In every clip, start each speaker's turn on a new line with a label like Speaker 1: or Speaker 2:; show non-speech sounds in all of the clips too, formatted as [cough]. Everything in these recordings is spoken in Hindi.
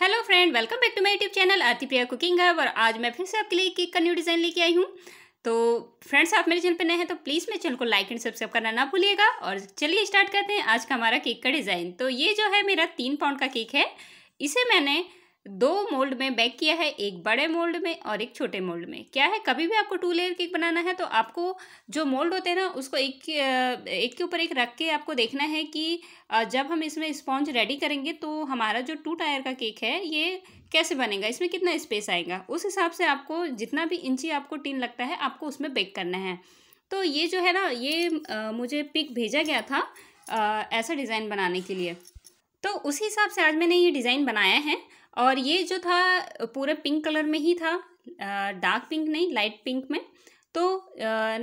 Speaker 1: hello friend welcome back to my YouTube channel Aarti Priya cooking है और आज मैं फिर से आपके लिए केक का न्यू डिज़ाइन लेके आई हूँ तो फ्रेंड्स आप मेरे चैनल पर नए हैं तो प्लीज़ मेरे चैनल को लाइक एंड सब्सक्राइब करना ना भूलिएगा और चलिए स्टार्ट करते हैं आज का हमारा केक का डिज़ाइन तो ये जो है मेरा तीन पाउंड का केक है इसे मैंने दो मोल्ड में बैक किया है एक बड़े मोल्ड में और एक छोटे मोल्ड में क्या है कभी भी आपको टू लेयर केक बनाना है तो आपको जो मोल्ड होते हैं ना उसको एक एक के ऊपर एक रख के आपको देखना है कि जब हम इसमें स्पॉन्ज रेडी करेंगे तो हमारा जो टू टायर का केक है ये कैसे बनेगा इसमें कितना स्पेस आएगा उस हिसाब से आपको जितना भी इंची आपको टीन लगता है आपको उसमें बेक करना है तो ये जो है ना ये आ, मुझे पिक भेजा गया था आ, ऐसा डिज़ाइन बनाने के लिए तो उसी हिसाब से आज मैंने ये डिज़ाइन बनाया है और ये जो था पूरा पिंक कलर में ही था डार्क पिंक नहीं लाइट पिंक में तो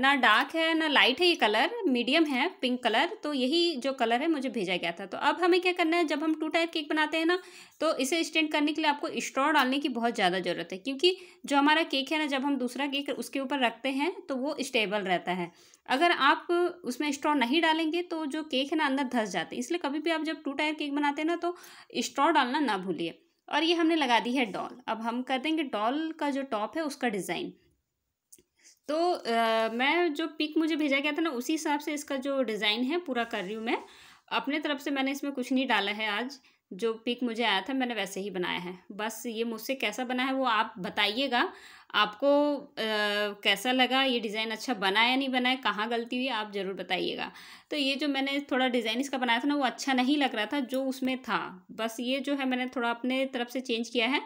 Speaker 1: ना डार्क है ना लाइट है ये कलर मीडियम है पिंक कलर तो यही जो कलर है मुझे भेजा गया था तो अब हमें क्या करना है जब हम टू टाइप केक बनाते हैं ना तो इसे स्टैंड करने के लिए आपको स्ट्रॉ डालने की बहुत ज़्यादा ज़रूरत है क्योंकि जो हमारा केक है ना जब हम दूसरा केक उसके ऊपर रखते हैं तो वो स्टेबल रहता है अगर आप उसमें स्ट्रॉ नहीं डालेंगे तो जो केक है ना अंदर धंस जाते हैं इसलिए कभी भी आप जब टू टायर केक बनाते हैं ना तो स्ट्रॉ डालना ना भूलिए और ये हमने लगा दी है डॉल अब हम कर देंगे डॉल का जो टॉप है उसका डिज़ाइन तो आ, मैं जो पिक मुझे भेजा गया था ना उसी हिसाब से इसका जो डिज़ाइन है पूरा कर रही हूँ मैं अपने तरफ से मैंने इसमें कुछ नहीं डाला है आज जो पिक मुझे आया था मैंने वैसे ही बनाया है बस ये मुझसे कैसा बना है वो आप बताइएगा आपको आ, कैसा लगा ये डिज़ाइन अच्छा बना या नहीं बना है कहाँ गलती हुई आप ज़रूर बताइएगा तो ये जो मैंने थोड़ा डिज़ाइन इसका बनाया था ना वो अच्छा नहीं लग रहा था जो उसमें था बस ये जो है मैंने थोड़ा अपने तरफ से चेंज किया है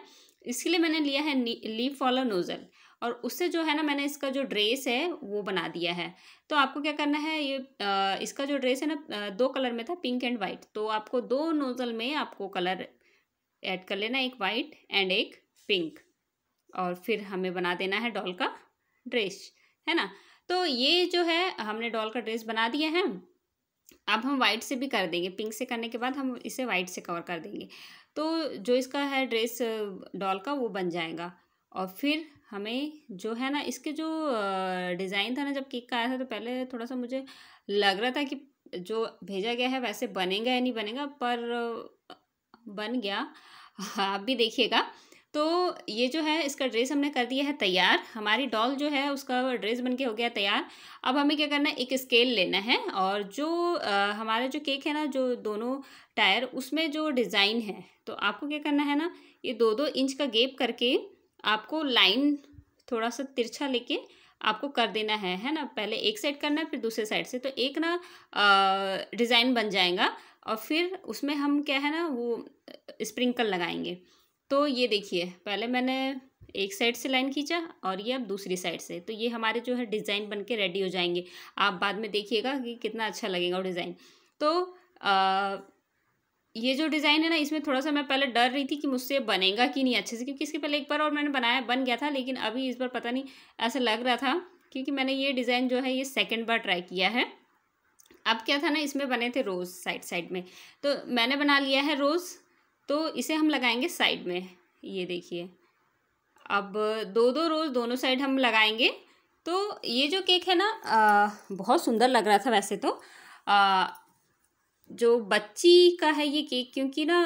Speaker 1: इसके लिए मैंने लिया है लीफ फॉलो नोज़ल और उससे जो है ना मैंने इसका जो ड्रेस है वो बना दिया है तो आपको क्या करना है ये आ, इसका जो ड्रेस है ना दो कलर में था पिंक एंड वाइट तो आपको दो नोज़ल में आपको कलर ऐड कर लेना एक वाइट एंड एक पिंक और फिर हमें बना देना है डॉल का ड्रेस है ना तो ये जो है हमने डॉल का ड्रेस बना दिया है अब हम वाइट से भी कर देंगे पिंक से करने के बाद हम इसे वाइट से कवर कर देंगे तो जो इसका है ड्रेस डॉल का वो बन जाएगा और फिर हमें जो है ना इसके जो डिज़ाइन था ना जब केक का आया था तो पहले थोड़ा सा मुझे लग रहा था कि जो भेजा गया है वैसे बनेगा या नहीं बनेगा पर बन गया आप भी देखिएगा तो ये जो है इसका ड्रेस हमने कर दिया है तैयार हमारी डॉल जो है उसका ड्रेस बन के हो गया तैयार अब हमें क्या करना है एक स्केल लेना है और जो हमारा जो केक है ना जो दोनों टायर उसमें जो डिज़ाइन है तो आपको क्या करना है ना ये दो दो इंच का गेप करके आपको लाइन थोड़ा सा तिरछा लेके आपको कर देना है है ना पहले एक साइड करना है फिर दूसरे साइड से तो एक ना डिज़ाइन बन जाएगा और फिर उसमें हम क्या है ना वो स्प्रिंकल लगाएंगे तो ये देखिए पहले मैंने एक साइड से लाइन खींचा और ये अब दूसरी साइड से तो ये हमारे जो है डिज़ाइन बन के रेडी हो जाएंगे आप बाद में देखिएगा कि कितना अच्छा लगेगा वो डिज़ाइन तो आ, ये जो डिज़ाइन है ना इसमें थोड़ा सा मैं पहले डर रही थी कि मुझसे बनेगा कि नहीं अच्छे से क्योंकि इसके पहले एक बार और मैंने बनाया बन गया था लेकिन अभी इस बार पता नहीं ऐसा लग रहा था क्योंकि मैंने ये डिज़ाइन जो है ये सेकेंड बार ट्राई किया है अब क्या था ना इसमें बने थे रोज़ साइड साइड में तो मैंने बना लिया है रोज़ तो इसे हम लगाएंगे साइड में ये देखिए अब दो दो रोज़ दोनों साइड हम लगाएंगे तो ये जो केक है ना आ, बहुत सुंदर लग रहा था वैसे तो आ, जो बच्ची का है ये केक क्योंकि ना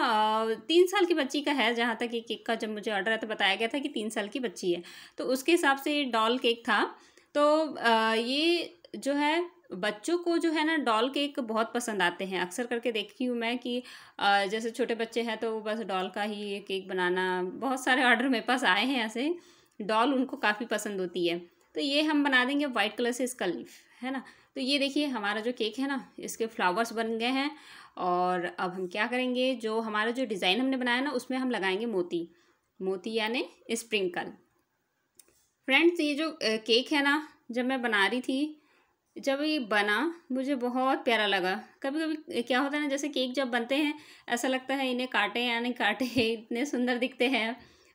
Speaker 1: तीन साल की बच्ची का है जहाँ तक ये केक का जब मुझे ऑर्डर आया तो बताया गया था कि तीन साल की बच्ची है तो उसके हिसाब से डॉल केक था तो ये जो है बच्चों को जो है ना डॉल केक बहुत पसंद आते हैं अक्सर करके देखती हूँ मैं कि जैसे छोटे बच्चे हैं तो बस डॉल का ही केक बनाना बहुत सारे ऑर्डर मेरे पास आए हैं ऐसे डॉल उनको काफ़ी पसंद होती है तो ये हम बना देंगे वाइट कलर से इसका लीफ है ना तो ये देखिए हमारा जो केक है ना इसके फ्लावर्स बन गए हैं और अब हम क्या करेंगे जो हमारा जो डिज़ाइन हमने बनाया ना उसमें हम लगाएंगे मोती मोती यानी स्प्रिंकल फ्रेंड्स ये जो केक है ना जब मैं बना रही थी जब ये बना मुझे बहुत प्यारा लगा कभी कभी क्या होता है ना जैसे केक जब बनते हैं ऐसा लगता है इन्हें काटे या नहीं काटे [laughs] इतने सुंदर दिखते हैं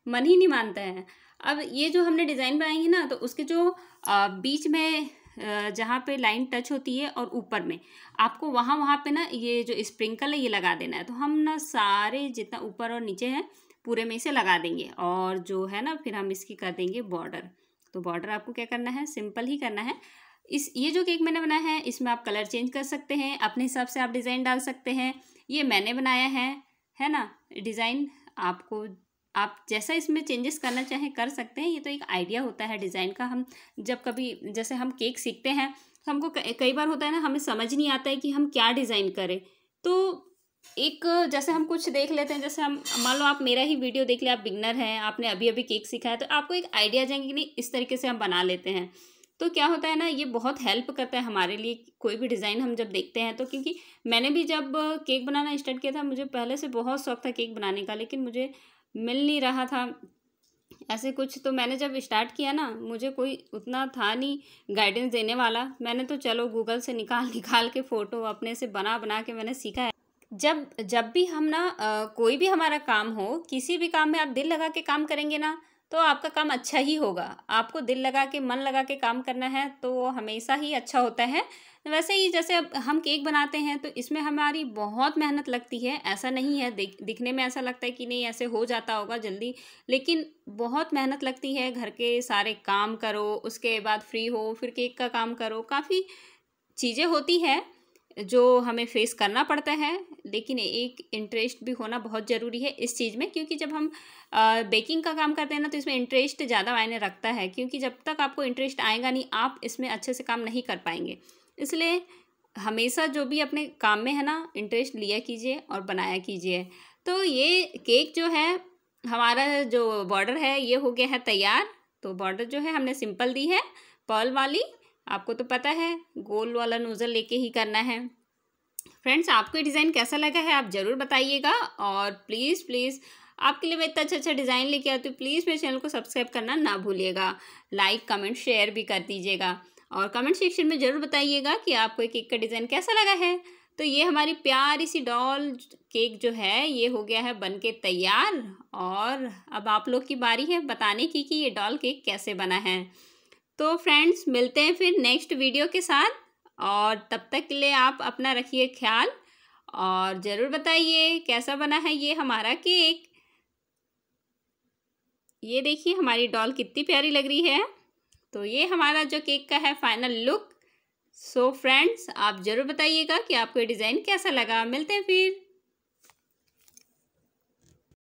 Speaker 1: मन ही नहीं मानता है अब ये जो हमने डिज़ाइन बनाएंगे ना तो उसके जो बीच में जहाँ पे लाइन टच होती है और ऊपर में आपको वहाँ वहाँ पे ना ये जो स्प्रिंकल है ये लगा देना है तो हम ना सारे जितना ऊपर और नीचे है पूरे में इसे लगा देंगे और जो है ना फिर हम इसकी कर देंगे बॉर्डर तो बॉर्डर आपको क्या करना है सिंपल ही करना है इस ये जो केक मैंने बनाया है इसमें आप कलर चेंज कर सकते हैं अपने हिसाब से आप डिज़ाइन डाल सकते हैं ये मैंने बनाया है है ना डिज़ाइन आपको आप जैसा इसमें चेंजेस करना चाहें कर सकते हैं ये तो एक आइडिया होता है डिज़ाइन का हम जब कभी जैसे हम केक सीखते हैं तो हमको कई बार होता है ना हमें समझ नहीं आता है कि हम क्या डिज़ाइन करें तो एक जैसे हम कुछ देख लेते हैं जैसे हम मान लो आप मेरा ही वीडियो देख लिया आप बिगनर हैं आपने अभी अभी केक सीखा है तो आपको एक आइडिया जाएंगे कि नहीं इस तरीके से हम बना लेते हैं तो क्या होता है ना ये बहुत हेल्प करता है हमारे लिए कोई भी डिज़ाइन हम जब देखते हैं तो क्योंकि मैंने भी जब केक बनाना स्टार्ट किया था मुझे पहले से बहुत शौक था केक बनाने का लेकिन मुझे मिल नहीं रहा था ऐसे कुछ तो मैंने जब स्टार्ट किया ना मुझे कोई उतना था नहीं गाइडेंस देने वाला मैंने तो चलो गूगल से निकाल [laughs] निकाल के फ़ोटो अपने से बना बना के मैंने सीखा है जब जब भी हम ना आ, कोई भी हमारा काम हो किसी भी काम में आप दिल लगा के काम करेंगे ना तो आपका काम अच्छा ही होगा आपको दिल लगा के मन लगा के काम करना है तो वो हमेशा ही अच्छा होता है वैसे ही जैसे अब हम केक बनाते हैं तो इसमें हमारी बहुत मेहनत लगती है ऐसा नहीं है दिख दिखने में ऐसा लगता है कि नहीं ऐसे हो जाता होगा जल्दी लेकिन बहुत मेहनत लगती है घर के सारे काम करो उसके बाद फ्री हो फिर केक का काम करो काफ़ी चीज़ें होती है जो हमें फेस करना पड़ता है लेकिन एक इंटरेस्ट भी होना बहुत ज़रूरी है इस चीज़ में क्योंकि जब हम बेकिंग का काम करते हैं ना तो इसमें इंटरेस्ट ज़्यादा मायने रखता है क्योंकि जब तक आपको इंटरेस्ट आएगा नहीं आप इसमें अच्छे से काम नहीं कर पाएंगे इसलिए हमेशा जो भी अपने काम में है ना इंटरेस्ट लिया कीजिए और बनाया कीजिए तो ये केक जो है हमारा जो बॉर्डर है ये हो गया है तैयार तो बॉर्डर जो है हमने सिंपल दी है पर्ल वाली आपको तो पता है गोल वाला नोज़ल लेके ही करना है फ्रेंड्स आपको ये डिज़ाइन कैसा लगा है आप ज़रूर बताइएगा और प्लीज़ प्लीज़ आपके लिए मैं इतना अच्छा अच्छा डिज़ाइन लेके आती हूँ प्लीज़ मेरे चैनल को सब्सक्राइब करना ना भूलिएगा लाइक कमेंट शेयर भी कर दीजिएगा और कमेंट सेक्शन में ज़रूर बताइएगा कि आपको एक केक का डिज़ाइन कैसा लगा है तो ये हमारी प्यारी सी डॉल केक जो है ये हो गया है बन के तैयार और अब आप लोग की बारी है बताने की कि ये डॉल केक कैसे बना है तो फ्रेंड्स मिलते हैं फिर नेक्स्ट वीडियो के साथ और तब तक के लिए आप अपना रखिए ख्याल और ज़रूर बताइए कैसा बना है ये हमारा केक ये देखिए हमारी डॉल कितनी प्यारी लग रही है तो ये हमारा जो केक का है final look so so friends आप ज़रूर बताइएगा कि आपको ये डिज़ाइन कैसा लगा मिलते हैं फिर